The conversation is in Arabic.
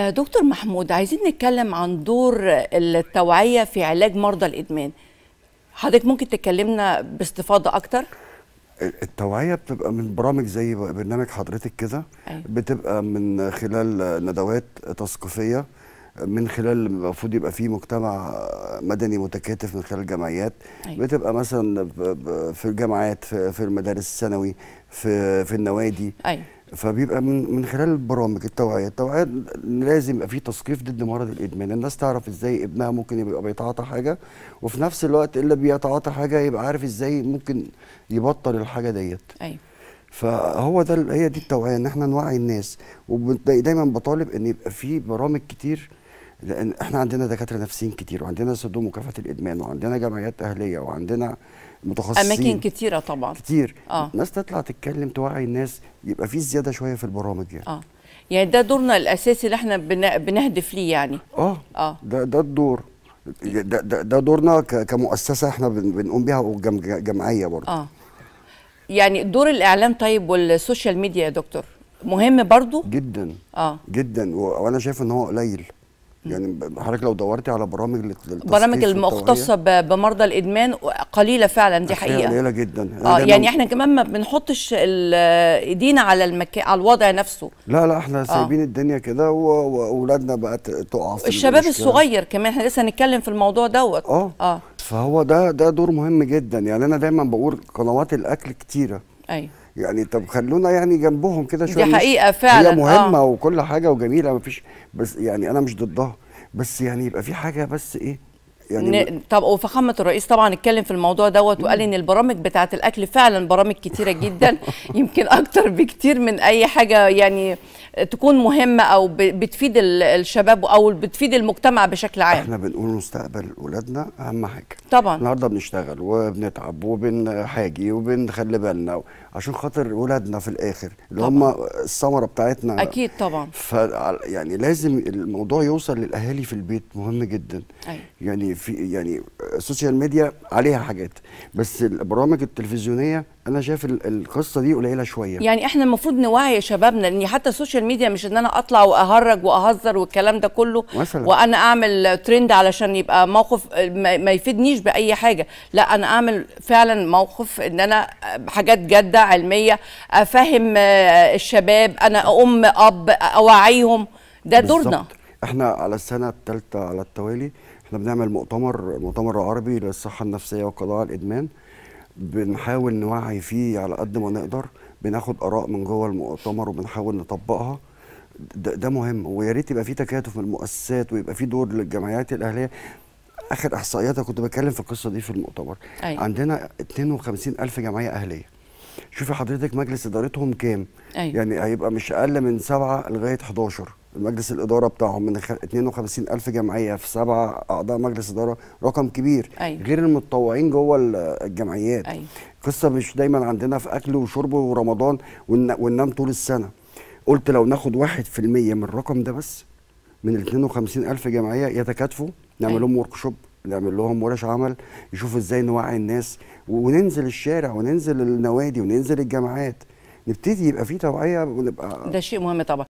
آه، دكتور محمود عايزين نتكلم عن دور التوعية في علاج مرضى الإدمان حضرتك ممكن تكلمنا باستفاضة أكتر؟ التوعية بتبقى من برامج زي برنامج حضرتك كده أيوة. بتبقى من خلال ندوات تثقيفية من خلال المفروض يبقى في مجتمع مدني متكاتف من خلال الجمعيات أيوة. بتبقى مثلا في الجامعات في المدارس الثانوي في في النوادي أيوة. فبيبقى من من خلال برامج التوعيه، التوعيه لازم يبقى في تثقيف ضد مرض الادمان، الناس تعرف ازاي ابنها ممكن يبقى بيتعاطى حاجه وفي نفس الوقت اللي بيتعاطى حاجه يبقى عارف ازاي ممكن يبطل الحاجه ديت. ايوه فهو ده هي دي التوعيه ان احنا نوعي الناس ودايما بطالب ان يبقى في برامج كتير لان احنا عندنا دكاتره نفسيين كتير وعندنا صندوق مكافحه الادمان وعندنا جمعيات اهليه وعندنا متخصصين اماكن كتيره طبعا كتير آه. الناس تطلع تتكلم توعي الناس يبقى في زياده شويه في البرامج يعني اه يعني ده دورنا الاساسي اللي احنا بنهدف ليه يعني اه اه ده ده الدور ده, ده, دورنا كمؤسسه احنا بنقوم بيها وجمعيه برضه اه يعني دور الاعلام طيب والسوشيال ميديا يا دكتور مهم برضه جدا اه جدا وانا شايف ان هو قليل يعني حضرتك لو دورتي على برامج البرامج المختصه بمرضى الادمان قليله فعلا دي حقيقه قليله جدا اه يعني احنا كمان ما بنحطش ايدينا على المكان على الوضع نفسه لا لا احنا آه. سايبين الدنيا كده واولادنا بقت تقع في الشباب المشكلة. الصغير كمان احنا لسه هنتكلم في الموضوع دوت اه اه فهو ده ده دور مهم جدا يعني انا دايما بقول قنوات الاكل كتيره ايوه يعني طب خلونا يعني جنبهم كده شويه دي حقيقه فعلا هي آه. مهمه آه. وكل حاجه وجميله مفيش بس يعني انا مش ضدها بس يعني يبقى في حاجه بس ايه يعني طب وفخامه الرئيس طبعا اتكلم في الموضوع دوت وقال ان البرامج بتاعه الاكل فعلا برامج كتيره جدا يمكن اكتر بكتير من اي حاجه يعني تكون مهمه او بتفيد الشباب او بتفيد المجتمع بشكل عام احنا بنقول مستقبل اولادنا اهم حاجه طبعا النهارده بنشتغل وبنتعب وبنحاجي وبنخلي بالنا عشان خاطر اولادنا في الاخر اللي هم الثمره بتاعتنا اكيد طبعا ف يعني لازم الموضوع يوصل للاهالي في البيت مهم جدا أي. أيوة. يعني في يعني السوشيال ميديا عليها حاجات بس البرامج التلفزيونيه انا شايف القصه دي قليله شويه يعني احنا المفروض نوعي شبابنا لان حتى السوشيال ميديا مش ان انا اطلع واهرج واهزر والكلام ده كله مثلا. وانا اعمل ترند علشان يبقى موقف ما يفيدنيش باي حاجه لا انا اعمل فعلا موقف ان انا حاجات جاده علميه افهم آه، الشباب انا ام اب اوعيهم ده بالزبط. احنا على السنه الثالثه على التوالي احنا بنعمل مؤتمر مؤتمر عربي للصحه النفسيه وقضاء الادمان بنحاول نوعي فيه على قد ما نقدر بناخد اراء من جوه المؤتمر وبنحاول نطبقها ده, ده مهم ويا ريت يبقى في تكاتف من المؤسسات ويبقى في دور للجمعيات الاهليه اخر احصائيات كنت بتكلم في القصه دي في المؤتمر أيوة. عندنا 52 الف جمعيه اهليه شوفي حضرتك مجلس ادارتهم كام أيوة. يعني هيبقى مش اقل من 7 لغايه 11 مجلس الاداره بتاعهم من 52000 جمعيه في سبعه اعضاء مجلس اداره رقم كبير أيوة. غير المتطوعين جوه الجمعيات أيوة. قصه مش دايما عندنا في اكل وشرب ورمضان وننام طول السنه قلت لو ناخد 1% من الرقم ده بس من 52000 جمعيه يتكاتفوا نعمل أيوة. لهم ورك شوب نعمل لهم ورش عمل يشوفوا ازاي نوعي الناس وننزل الشارع وننزل النوادي وننزل الجامعات نبتدي يبقى في توعيه ونبقى ده شيء مهم طبعا